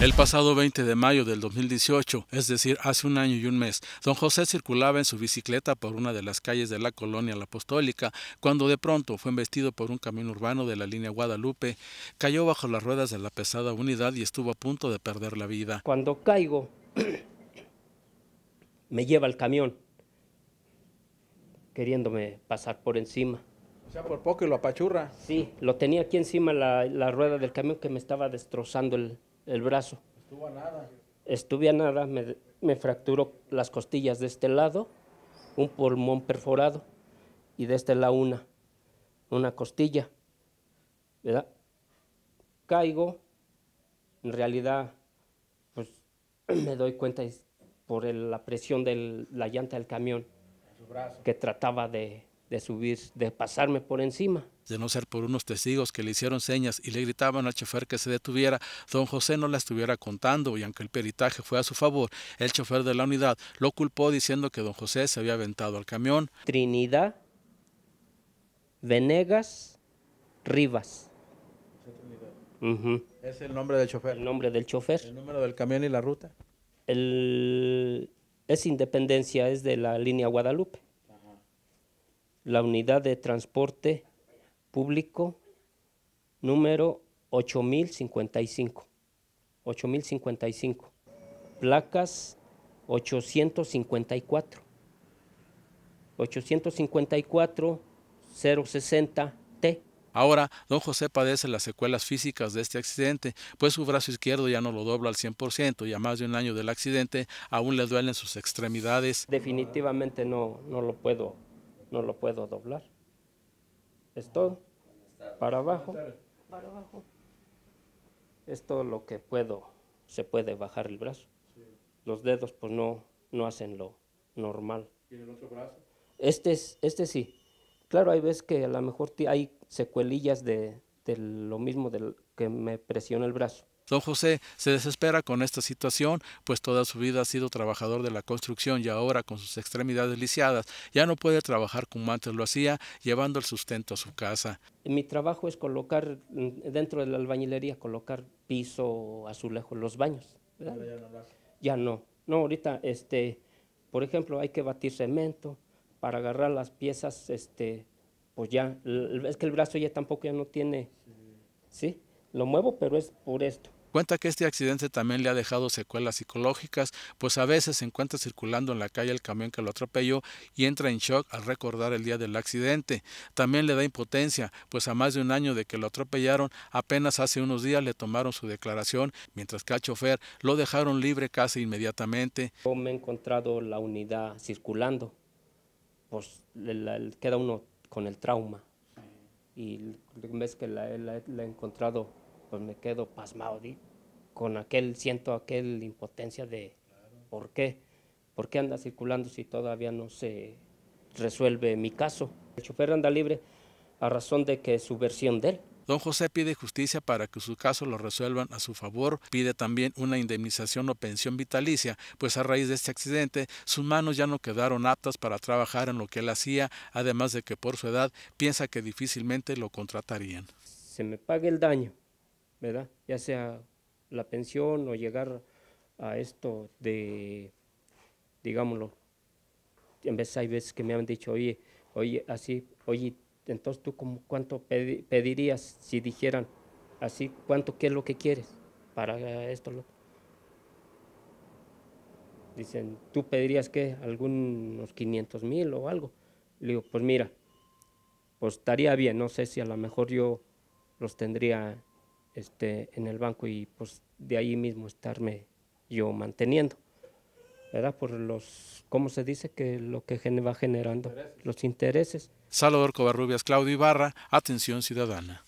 El pasado 20 de mayo del 2018, es decir, hace un año y un mes, don José circulaba en su bicicleta por una de las calles de la colonia La Apostólica, cuando de pronto fue embestido por un camión urbano de la línea Guadalupe, cayó bajo las ruedas de la pesada unidad y estuvo a punto de perder la vida. Cuando caigo, me lleva el camión, queriéndome pasar por encima. O sea, por poco y lo apachurra. Sí, lo tenía aquí encima la, la rueda del camión que me estaba destrozando el, el brazo. Estuvo a nada. Estuve a nada, me, fracturó las costillas de este lado, un pulmón perforado, y de este lado una, una costilla. ¿Verdad? Caigo, en realidad, pues me doy cuenta por la presión de la llanta del camión que trataba de, de subir, de pasarme por encima. De no ser por unos testigos que le hicieron señas y le gritaban al chofer que se detuviera, don José no la estuviera contando y aunque el peritaje fue a su favor, el chofer de la unidad lo culpó diciendo que don José se había aventado al camión. Trinidad, Venegas, Rivas. ¿Es el nombre del chofer? El nombre del chofer. ¿El número del camión y la ruta? Es Independencia, es de la línea Guadalupe la unidad de transporte público número 8055. 8055. Placas 854. 854 060 T. Ahora, don José padece las secuelas físicas de este accidente, pues su brazo izquierdo ya no lo dobla al 100% y a más de un año del accidente aún le duelen sus extremidades. Definitivamente no, no lo puedo no lo puedo doblar. Es todo. Para abajo. Para abajo. Es todo lo que puedo, se puede bajar el brazo. Los dedos pues no, no hacen lo normal. ¿Y el otro brazo? Este, es, este sí. Claro, hay veces que a lo mejor hay secuelillas de, de lo mismo del que me presiona el brazo. Don José se desespera con esta situación, pues toda su vida ha sido trabajador de la construcción y ahora con sus extremidades lisiadas ya no puede trabajar como antes lo hacía, llevando el sustento a su casa. Mi trabajo es colocar mm, dentro de la albañilería, colocar piso, azulejo, los baños. Ya no, no. ahorita, este, por ejemplo, hay que batir cemento para agarrar las piezas, este, pues ya, es que el brazo ya tampoco ya no tiene, ¿sí? Lo muevo, pero es por esto. Cuenta que este accidente también le ha dejado secuelas psicológicas, pues a veces se encuentra circulando en la calle el camión que lo atropelló y entra en shock al recordar el día del accidente. También le da impotencia, pues a más de un año de que lo atropellaron, apenas hace unos días le tomaron su declaración, mientras que al chofer lo dejaron libre casi inmediatamente. Yo me he encontrado la unidad circulando, pues queda uno con el trauma y vez que la he encontrado pues me quedo pasmado con aquel, siento aquel impotencia de por qué, por qué anda circulando si todavía no se resuelve mi caso. El chofer anda libre a razón de que su versión de él. Don José pide justicia para que su caso lo resuelvan a su favor, pide también una indemnización o pensión vitalicia, pues a raíz de este accidente sus manos ya no quedaron aptas para trabajar en lo que él hacía, además de que por su edad piensa que difícilmente lo contratarían. Se me pague el daño, ¿verdad? Ya sea la pensión o llegar a esto de, digámoslo, en vez hay veces que me han dicho, oye, oye, así, oye, entonces tú como, cuánto pedirías si dijeran así, cuánto, qué es lo que quieres para esto. Lo? Dicen, tú pedirías ¿qué? algunos 500 mil o algo. Le digo, pues mira, pues estaría bien, no sé si a lo mejor yo los tendría este, en el banco y pues de ahí mismo estarme yo manteniendo. ¿Verdad? Por los, ¿cómo se dice? Que lo que va generando los intereses. Salvador Covarrubias, Claudio Ibarra, Atención Ciudadana.